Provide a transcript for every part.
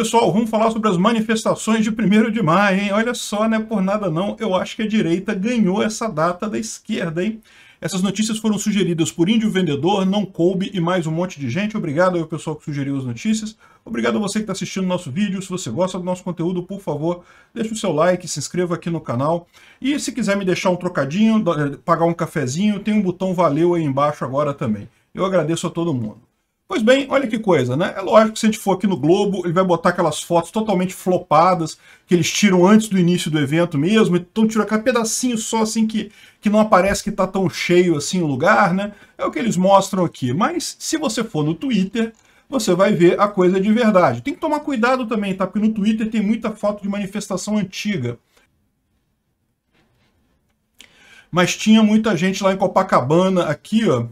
Pessoal, vamos falar sobre as manifestações de 1 de maio, hein? Olha só, né? por nada não, eu acho que a direita ganhou essa data da esquerda, hein? Essas notícias foram sugeridas por Índio Vendedor, Não Coube e mais um monte de gente. Obrigado ao pessoal que sugeriu as notícias. Obrigado a você que está assistindo nosso vídeo. Se você gosta do nosso conteúdo, por favor, deixe o seu like, se inscreva aqui no canal. E se quiser me deixar um trocadinho, eh, pagar um cafezinho, tem um botão valeu aí embaixo agora também. Eu agradeço a todo mundo. Pois bem, olha que coisa, né? É lógico que se a gente for aqui no Globo, ele vai botar aquelas fotos totalmente flopadas que eles tiram antes do início do evento mesmo, então tira aquele pedacinho só assim que, que não aparece que tá tão cheio assim o lugar, né? É o que eles mostram aqui. Mas se você for no Twitter, você vai ver a coisa de verdade. Tem que tomar cuidado também, tá? Porque no Twitter tem muita foto de manifestação antiga. Mas tinha muita gente lá em Copacabana, aqui, ó,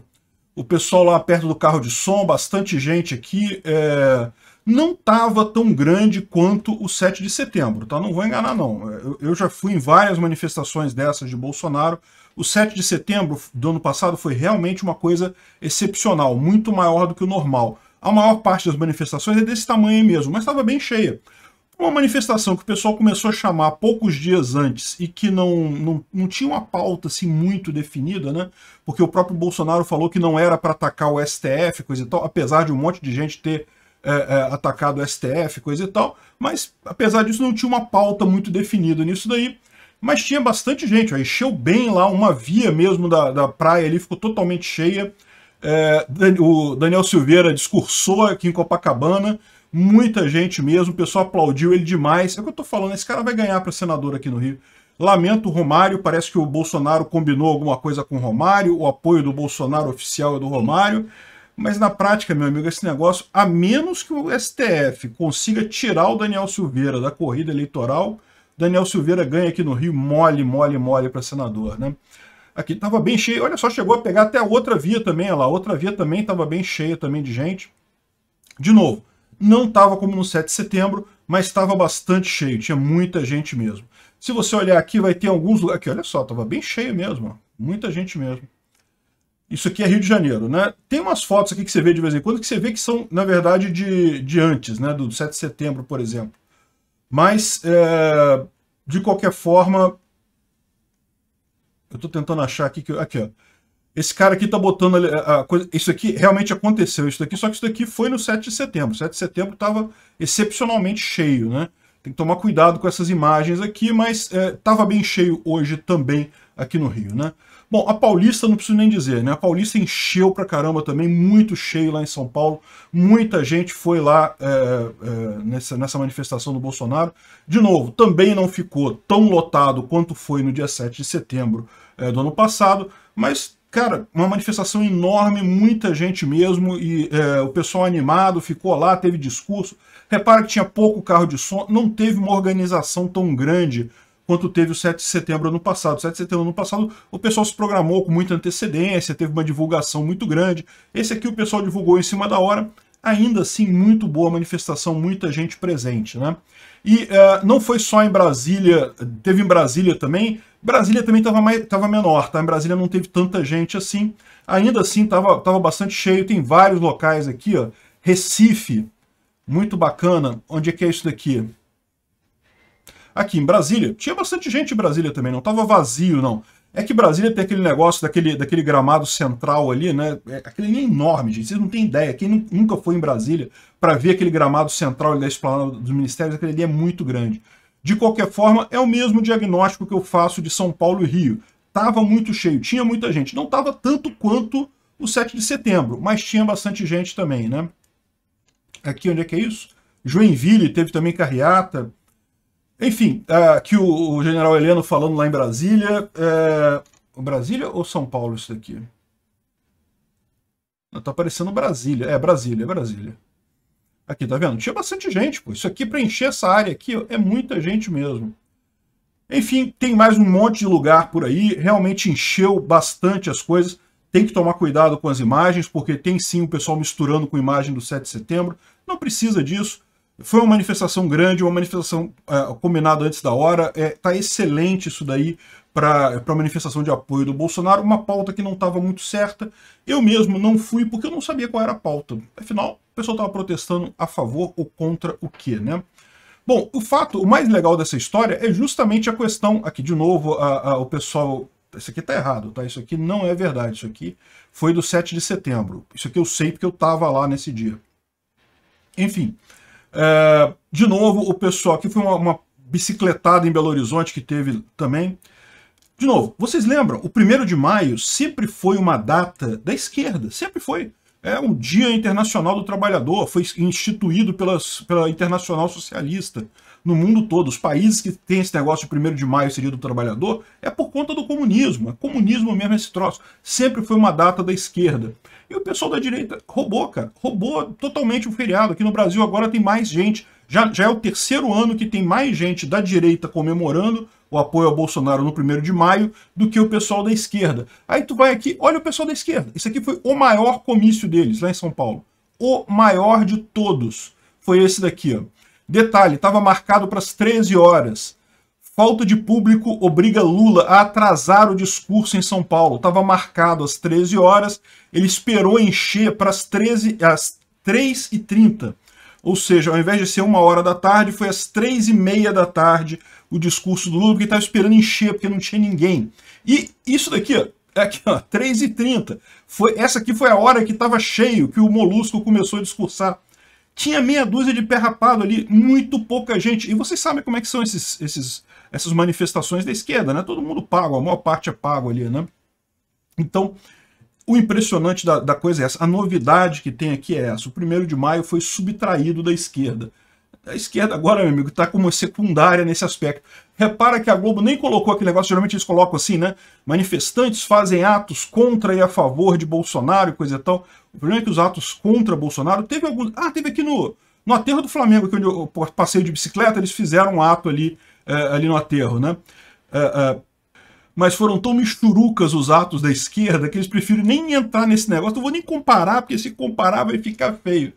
o pessoal lá perto do carro de som, bastante gente aqui, é, não estava tão grande quanto o 7 de setembro, tá? Não vou enganar, não. Eu, eu, já fui em várias manifestações dessas de Bolsonaro. O 7 de setembro do ano passado foi realmente uma coisa excepcional, muito maior do que o normal. A maior parte das manifestações é desse tamanho mesmo, mas estava bem cheia. Uma manifestação que o pessoal começou a chamar poucos dias antes e que não, não, não tinha uma pauta assim, muito definida, né? Porque o próprio Bolsonaro falou que não era para atacar o STF, coisa e tal, apesar de um monte de gente ter é, é, atacado o STF, coisa e tal, mas apesar disso não tinha uma pauta muito definida nisso daí. Mas tinha bastante gente, ó, encheu bem lá uma via mesmo da, da praia ali, ficou totalmente cheia. É, o Daniel Silveira discursou aqui em Copacabana, muita gente mesmo, o pessoal aplaudiu ele demais. É o que eu tô falando, esse cara vai ganhar para senador aqui no Rio. Lamento o Romário, parece que o Bolsonaro combinou alguma coisa com o Romário, o apoio do Bolsonaro oficial é do Romário, mas na prática, meu amigo, esse negócio, a menos que o STF consiga tirar o Daniel Silveira da corrida eleitoral, Daniel Silveira ganha aqui no Rio mole, mole, mole para senador, né? Aqui tava bem cheio, olha só, chegou a pegar até a outra via também, olha lá, outra via também tava bem cheia também de gente. De novo, não estava como no 7 de setembro, mas estava bastante cheio, tinha muita gente mesmo. Se você olhar aqui, vai ter alguns lugares... Aqui, olha só, estava bem cheio mesmo, ó, muita gente mesmo. Isso aqui é Rio de Janeiro, né? Tem umas fotos aqui que você vê de vez em quando que você vê que são, na verdade, de, de antes, né? Do 7 de setembro, por exemplo. Mas, é, de qualquer forma... Eu estou tentando achar aqui... que Aqui, ó. Esse cara aqui está botando a, a coisa, Isso aqui realmente aconteceu, isso daqui, só que isso daqui foi no 7 de setembro. 7 de setembro estava excepcionalmente cheio, né? Tem que tomar cuidado com essas imagens aqui, mas estava é, bem cheio hoje também aqui no Rio, né? Bom, a Paulista não preciso nem dizer, né? A Paulista encheu pra caramba também, muito cheio lá em São Paulo. Muita gente foi lá é, é, nessa, nessa manifestação do Bolsonaro. De novo, também não ficou tão lotado quanto foi no dia 7 de setembro é, do ano passado, mas Cara, uma manifestação enorme, muita gente mesmo, e é, o pessoal animado ficou lá, teve discurso. Repara que tinha pouco carro de som, não teve uma organização tão grande quanto teve o 7 de setembro ano passado. O 7 de setembro ano passado, o pessoal se programou com muita antecedência, teve uma divulgação muito grande. Esse aqui o pessoal divulgou em cima da hora, ainda assim, muito boa manifestação, muita gente presente, né? E uh, não foi só em Brasília, teve em Brasília também. Brasília também estava menor, tá? Em Brasília não teve tanta gente assim. Ainda assim, estava tava bastante cheio. Tem vários locais aqui, ó. Recife, muito bacana. Onde é que é isso daqui? Aqui em Brasília. Tinha bastante gente em Brasília também, não estava vazio, não. É que Brasília tem aquele negócio daquele, daquele gramado central ali, né? É, aquele ali é enorme, gente. Vocês não têm ideia. Quem nunca foi em Brasília para ver aquele gramado central ali da esplanada dos ministérios, aquele ali é muito grande. De qualquer forma, é o mesmo diagnóstico que eu faço de São Paulo e Rio. Tava muito cheio, tinha muita gente. Não tava tanto quanto o 7 de setembro, mas tinha bastante gente também, né? Aqui, onde é que é isso? Joinville teve também carreata. Enfim, ah, aqui o, general Heleno falando lá em Brasília. É, Brasília ou São Paulo isso daqui? Não, tá aparecendo Brasília. É, Brasília, Brasília. Aqui, tá vendo? Tinha bastante gente, pô. Isso aqui, para encher essa área aqui, ó, é muita gente mesmo. Enfim, tem mais um monte de lugar por aí. Realmente encheu bastante as coisas. Tem que tomar cuidado com as imagens, porque tem sim o pessoal misturando com imagem do 7 de setembro. Não precisa disso foi uma manifestação grande, uma manifestação é, combinada antes da hora. É, tá excelente isso daí para a manifestação de apoio do Bolsonaro, uma pauta que não estava muito certa. Eu mesmo não fui porque eu não sabia qual era a pauta. Afinal, o pessoal estava protestando a favor ou contra o quê, né? Bom, o fato, o mais legal dessa história é justamente a questão, aqui de novo, a, a, o pessoal, isso aqui tá errado, tá? Isso aqui não é verdade, isso aqui foi do 7 de setembro. Isso aqui eu sei porque eu tava lá nesse dia. Enfim, é, de novo, o pessoal, aqui foi uma, uma bicicletada em Belo Horizonte que teve também. De novo, vocês lembram? O 1 de maio sempre foi uma data da esquerda, sempre foi. É um Dia Internacional do Trabalhador, foi instituído pelas, pela Internacional Socialista no mundo todo. Os países que têm esse negócio de 1 de maio seria do trabalhador é por conta do comunismo. É comunismo mesmo esse troço. Sempre foi uma data da esquerda. E o pessoal da direita roubou, cara. Roubou totalmente o feriado. Aqui no Brasil agora tem mais gente. Já, já é o terceiro ano que tem mais gente da direita comemorando o apoio ao Bolsonaro no primeiro de maio do que o pessoal da esquerda. Aí tu vai aqui, olha o pessoal da esquerda. Isso aqui foi o maior comício deles lá em São Paulo. O maior de todos foi esse daqui, ó. Detalhe, estava marcado para as 13 horas. Falta de público obriga Lula a atrasar o discurso em São Paulo. Estava marcado às 13 horas, ele esperou encher para as 13 às 3h30. Ou seja, ao invés de ser uma hora da tarde, foi às três e meia da tarde o discurso do Lula, porque estava esperando encher, porque não tinha ninguém. E isso daqui, ó, é aqui, ó, 3h30. Foi, essa aqui foi a hora que estava cheio, que o Molusco começou a discursar tinha meia dúzia de pé rapado ali, muito pouca gente. E vocês sabem como é que são esses, esses, essas manifestações da esquerda, né? Todo mundo paga a maior parte é pago ali, né? Então, o impressionante da, da coisa é essa. A novidade que tem aqui é essa. O primeiro de maio foi subtraído da esquerda. A esquerda agora, meu amigo, está como secundária nesse aspecto. Repara que a Globo nem colocou aquele negócio, geralmente eles colocam assim, né? Manifestantes fazem atos contra e a favor de Bolsonaro, coisa e tal. O problema é que os atos contra Bolsonaro, teve alguns... Ah, teve aqui no, no aterro do Flamengo, que é eu passei de bicicleta, eles fizeram um ato ali, é, ali no aterro, né? É, mas foram tão misturucas os atos da esquerda que eles preferem nem entrar nesse negócio. Não vou nem comparar, porque se comparar vai ficar feio.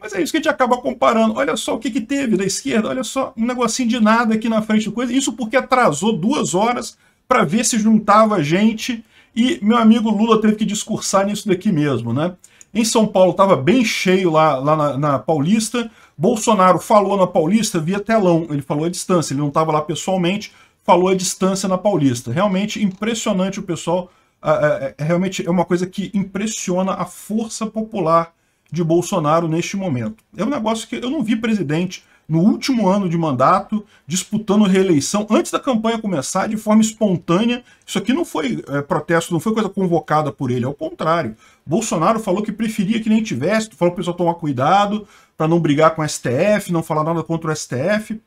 Mas é isso que a gente acaba comparando. Olha só o que, que teve da esquerda, olha só, um negocinho de nada aqui na frente coisa. Isso porque atrasou duas horas para ver se juntava gente. E meu amigo Lula teve que discursar nisso daqui mesmo, né? Em São Paulo estava bem cheio lá, lá na, na, Paulista. Bolsonaro falou na Paulista via telão, ele falou à distância, ele não estava lá pessoalmente, falou à distância na Paulista. Realmente impressionante o pessoal, ah, é, é, é, realmente é uma coisa que impressiona a força popular de Bolsonaro neste momento. É um negócio que eu não vi presidente no último ano de mandato disputando reeleição antes da campanha começar de forma espontânea. Isso aqui não foi é, protesto, não foi coisa convocada por ele, ao é contrário. Bolsonaro falou que preferia que nem tivesse, falou para o pessoal tomar cuidado para não brigar com o STF, não falar nada contra o STF.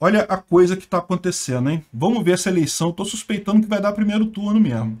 Olha a coisa que está acontecendo, hein? Vamos ver essa eleição. Estou suspeitando que vai dar primeiro turno mesmo.